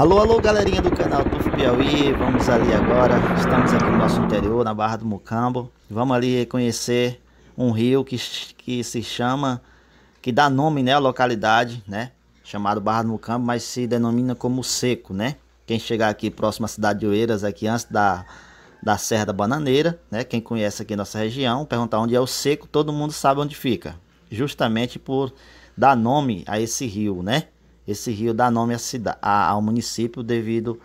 Alô, alô, galerinha do canal Tuf Piauí, vamos ali agora, estamos aqui no nosso interior, na Barra do Mucambo, vamos ali conhecer um rio que, que se chama, que dá nome, né, à localidade, né, chamado Barra do Mucambo, mas se denomina como Seco, né, quem chegar aqui próximo à cidade de Oeiras, aqui antes da, da Serra da Bananeira, né, quem conhece aqui nossa região, perguntar onde é o Seco, todo mundo sabe onde fica, justamente por dar nome a esse rio, né, esse rio dá nome à cidade, ao município devido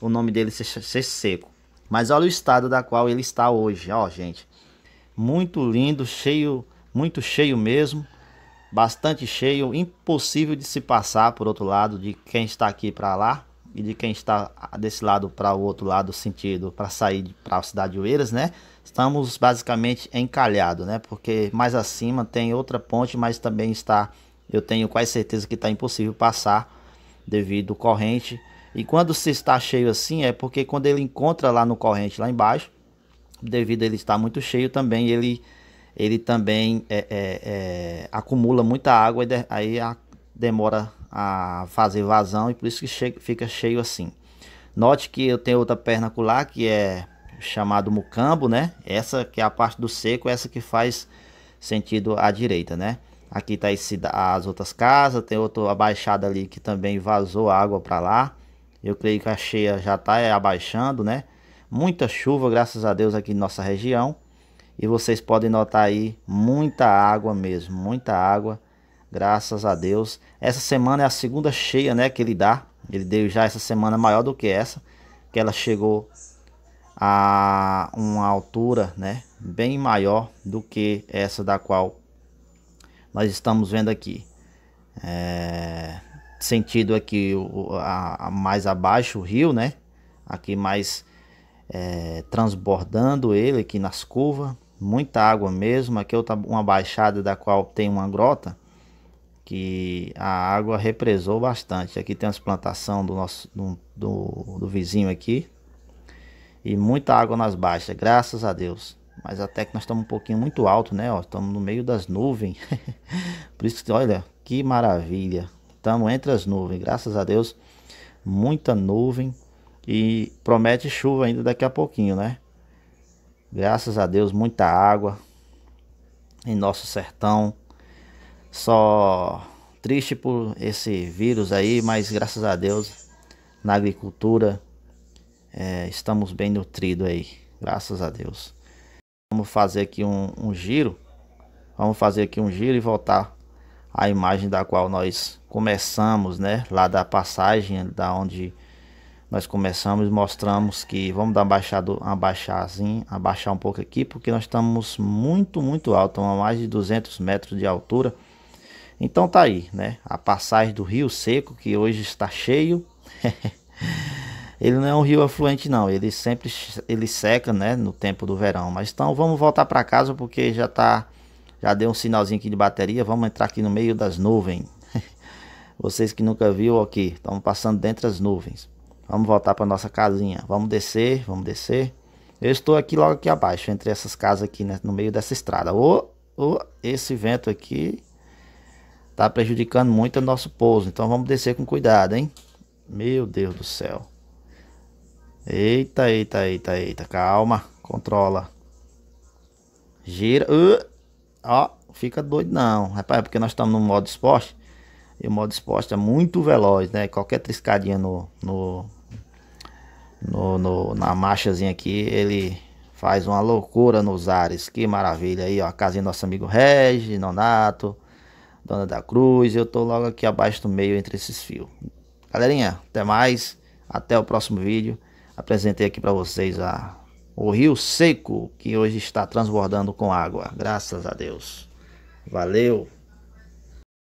o nome dele ser, ser seco. Mas olha o estado da qual ele está hoje, ó, gente. Muito lindo, cheio, muito cheio mesmo, bastante cheio, impossível de se passar por outro lado de quem está aqui para lá e de quem está desse lado para o outro lado sentido para sair para a cidade de Oeiras, né? Estamos basicamente encalhados, né? Porque mais acima tem outra ponte, mas também está eu tenho quase certeza que está impossível passar devido corrente. E quando se está cheio assim, é porque quando ele encontra lá no corrente, lá embaixo, devido a ele estar muito cheio também, ele, ele também é, é, é, acumula muita água e de, aí a, demora a fazer vazão e por isso que che, fica cheio assim. Note que eu tenho outra perna acolá que é chamado mucambo, né? Essa que é a parte do seco, essa que faz sentido à direita, né? Aqui tá esse, as outras casas, tem outra abaixada ali que também vazou água para lá. Eu creio que a cheia já tá é, abaixando, né? Muita chuva, graças a Deus, aqui em nossa região. E vocês podem notar aí muita água mesmo, muita água, graças a Deus. Essa semana é a segunda cheia, né, que ele dá. Ele deu já essa semana maior do que essa, que ela chegou a uma altura, né, bem maior do que essa da qual nós estamos vendo aqui. É, sentido aqui a, a mais abaixo o rio, né? Aqui mais é, transbordando ele aqui nas curvas, muita água mesmo. Aqui outra, uma baixada da qual tem uma grota que a água represou bastante. Aqui tem as plantações do nosso do, do, do vizinho aqui e muita água nas baixas, graças a Deus. Mas até que nós estamos um pouquinho muito alto, né? Ó, estamos no meio das nuvens. Por isso, olha, que maravilha. Estamos entre as nuvens, graças a Deus. Muita nuvem e promete chuva ainda daqui a pouquinho, né? Graças a Deus, muita água em nosso sertão. Só triste por esse vírus aí, mas graças a Deus na agricultura é, estamos bem nutridos aí. Graças a Deus. Vamos fazer aqui um, um giro. Vamos fazer aqui um giro e voltar à imagem da qual nós começamos, né? Lá da passagem, da onde nós começamos, mostramos que vamos dar uma baixada, abaixar assim, abaixar um pouco aqui, porque nós estamos muito, muito alto, a mais de 200 metros de altura. Então tá aí, né? A passagem do Rio Seco, que hoje está cheio. Ele não é um rio afluente não, ele sempre ele seca, né, no tempo do verão. Mas então vamos voltar para casa porque já tá já deu um sinalzinho aqui de bateria, vamos entrar aqui no meio das nuvens. Vocês que nunca viu aqui, estamos passando dentro das nuvens. Vamos voltar para nossa casinha. Vamos descer, vamos descer. Eu estou aqui logo aqui abaixo, entre essas casas aqui, né, no meio dessa estrada. Ô, oh, oh, esse vento aqui tá prejudicando muito o nosso pouso. Então vamos descer com cuidado, hein? Meu Deus do céu. Eita, eita, eita, eita. Calma. Controla. Gira. Uh, ó, fica doido não. Rapaz, é porque nós estamos no modo esporte. E o modo esporte é muito veloz, né? Qualquer triscadinha no, no, no, no na marchazinha aqui, ele faz uma loucura nos ares. Que maravilha aí, ó. A casinha do nosso amigo Regi, Nonato, Dona da Cruz. Eu tô logo aqui abaixo do meio entre esses fios. Galerinha, até mais. Até o próximo vídeo. Apresentei aqui para vocês a, o rio seco que hoje está transbordando com água. Graças a Deus. Valeu!